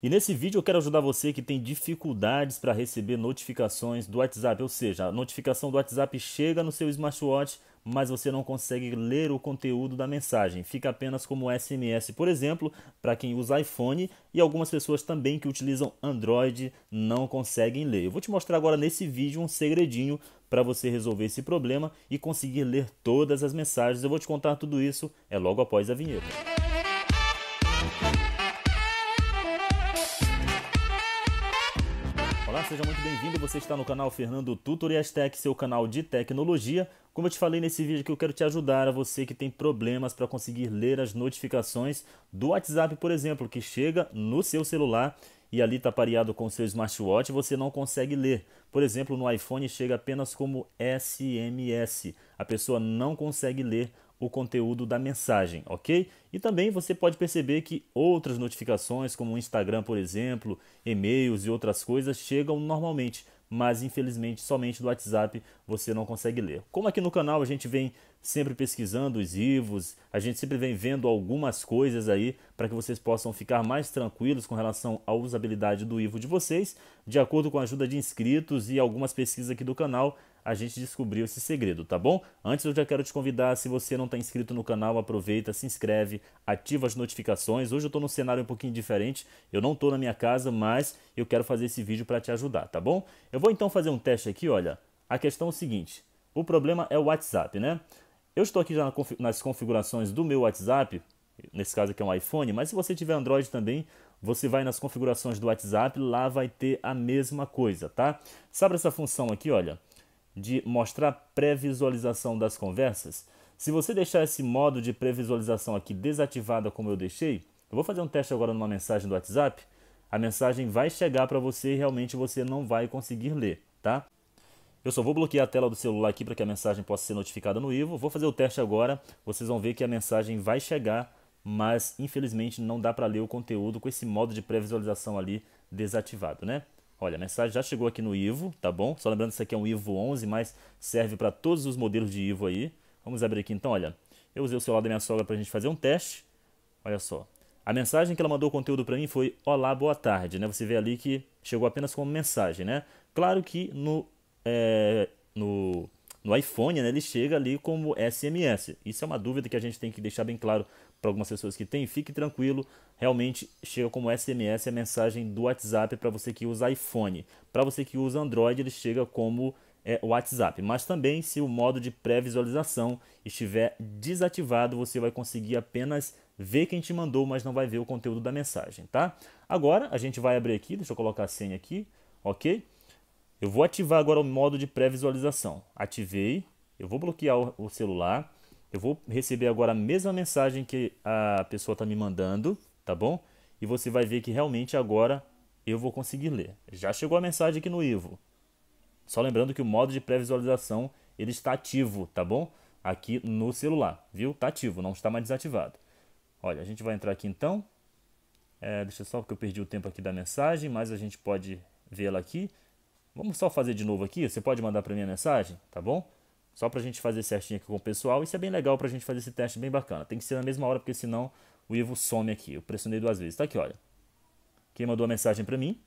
E nesse vídeo eu quero ajudar você que tem dificuldades para receber notificações do WhatsApp, ou seja, a notificação do WhatsApp chega no seu smartwatch, mas você não consegue ler o conteúdo da mensagem, fica apenas como SMS, por exemplo, para quem usa iPhone e algumas pessoas também que utilizam Android não conseguem ler. Eu vou te mostrar agora nesse vídeo um segredinho para você resolver esse problema e conseguir ler todas as mensagens. Eu vou te contar tudo isso é logo após a vinheta. seja muito bem-vindo. Você está no canal Fernando Tutor e Tech, seu canal de tecnologia. Como eu te falei nesse vídeo que eu quero te ajudar a você que tem problemas para conseguir ler as notificações do WhatsApp, por exemplo, que chega no seu celular e ali está pareado com o seu smartwatch, você não consegue ler. Por exemplo, no iPhone chega apenas como SMS. A pessoa não consegue ler o conteúdo da mensagem, ok? E também você pode perceber que outras notificações, como o Instagram, por exemplo, e-mails e outras coisas, chegam normalmente, mas infelizmente somente do WhatsApp você não consegue ler. Como aqui no canal a gente vem sempre pesquisando os IVOs, a gente sempre vem vendo algumas coisas aí para que vocês possam ficar mais tranquilos com relação à usabilidade do IVO de vocês. De acordo com a ajuda de inscritos e algumas pesquisas aqui do canal, a gente descobriu esse segredo, tá bom? Antes eu já quero te convidar, se você não está inscrito no canal, aproveita, se inscreve, ativa as notificações. Hoje eu estou num cenário um pouquinho diferente, eu não estou na minha casa, mas eu quero fazer esse vídeo para te ajudar, tá bom? Eu vou então fazer um teste aqui, olha. A questão é o seguinte, o problema é o WhatsApp, né? Eu estou aqui já nas configurações do meu WhatsApp, nesse caso aqui é um iPhone, mas se você tiver Android também, você vai nas configurações do WhatsApp, lá vai ter a mesma coisa, tá? Sabe essa função aqui, olha? de mostrar pré-visualização das conversas. Se você deixar esse modo de pré-visualização aqui desativado como eu deixei, eu vou fazer um teste agora numa mensagem do WhatsApp, a mensagem vai chegar para você e realmente você não vai conseguir ler, tá? Eu só vou bloquear a tela do celular aqui para que a mensagem possa ser notificada no Ivo. Vou fazer o teste agora, vocês vão ver que a mensagem vai chegar, mas infelizmente não dá para ler o conteúdo com esse modo de pré-visualização ali desativado, né? Olha, a mensagem já chegou aqui no Ivo, tá bom? Só lembrando que isso aqui é um Ivo 11, mas serve para todos os modelos de Ivo aí. Vamos abrir aqui então, olha. Eu usei o celular da minha sogra para a gente fazer um teste. Olha só. A mensagem que ela mandou o conteúdo para mim foi Olá, boa tarde, né? Você vê ali que chegou apenas como mensagem, né? Claro que no, é, no no iPhone, né, ele chega ali como SMS. Isso é uma dúvida que a gente tem que deixar bem claro para algumas pessoas que têm. Fique tranquilo, realmente chega como SMS a mensagem do WhatsApp para você que usa iPhone. Para você que usa Android, ele chega como é, WhatsApp. Mas também, se o modo de pré-visualização estiver desativado, você vai conseguir apenas ver quem te mandou, mas não vai ver o conteúdo da mensagem, tá? Agora, a gente vai abrir aqui, deixa eu colocar a senha aqui, ok? Eu vou ativar agora o modo de pré-visualização. Ativei, eu vou bloquear o celular, eu vou receber agora a mesma mensagem que a pessoa está me mandando, tá bom? E você vai ver que realmente agora eu vou conseguir ler. Já chegou a mensagem aqui no Ivo. Só lembrando que o modo de pré-visualização ele está ativo, tá bom? Aqui no celular, viu? Está ativo, não está mais desativado. Olha, a gente vai entrar aqui então. É, deixa só porque eu perdi o tempo aqui da mensagem, mas a gente pode vê-la aqui. Vamos só fazer de novo aqui. Você pode mandar para mim a mensagem, tá bom? Só para a gente fazer certinho aqui com o pessoal. Isso é bem legal para a gente fazer esse teste bem bacana. Tem que ser na mesma hora, porque senão o Ivo some aqui. Eu pressionei duas vezes. Tá aqui, olha. Quem mandou a mensagem para mim,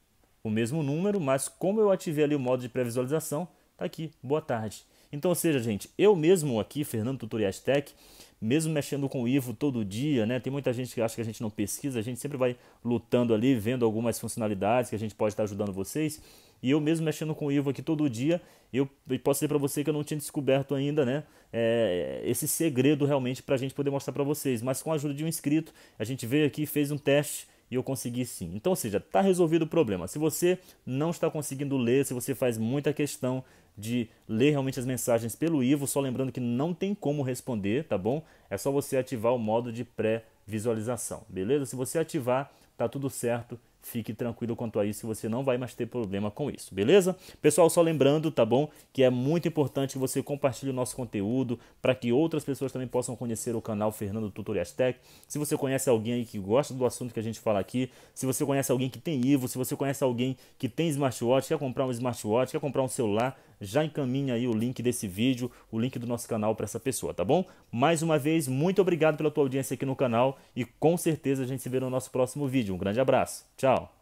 o mesmo número, mas como eu ativei ali o modo de pré-visualização, tá aqui. Boa tarde. Então, ou seja, gente, eu mesmo aqui, Fernando Tutoriais Tech, mesmo mexendo com o Ivo todo dia, né? Tem muita gente que acha que a gente não pesquisa, a gente sempre vai lutando ali, vendo algumas funcionalidades que a gente pode estar ajudando vocês. E eu mesmo mexendo com o Ivo aqui todo dia, eu posso dizer para você que eu não tinha descoberto ainda, né, é, esse segredo realmente para a gente poder mostrar para vocês. Mas com a ajuda de um inscrito, a gente veio aqui, fez um teste e eu consegui sim. Então, ou seja, está resolvido o problema. Se você não está conseguindo ler, se você faz muita questão de ler realmente as mensagens pelo Ivo, só lembrando que não tem como responder, tá bom? É só você ativar o modo de pré-visualização, beleza? Se você ativar, tá tudo certo fique tranquilo quanto a isso, você não vai mais ter problema com isso, beleza? Pessoal, só lembrando, tá bom, que é muito importante você compartilhe o nosso conteúdo para que outras pessoas também possam conhecer o canal Fernando Tutoriais Tech. Se você conhece alguém aí que gosta do assunto que a gente fala aqui, se você conhece alguém que tem Ivo, se você conhece alguém que tem smartwatch, quer comprar um smartwatch, quer comprar um celular, já encaminha aí o link desse vídeo, o link do nosso canal para essa pessoa, tá bom? Mais uma vez, muito obrigado pela tua audiência aqui no canal e com certeza a gente se vê no nosso próximo vídeo. Um grande abraço, tchau!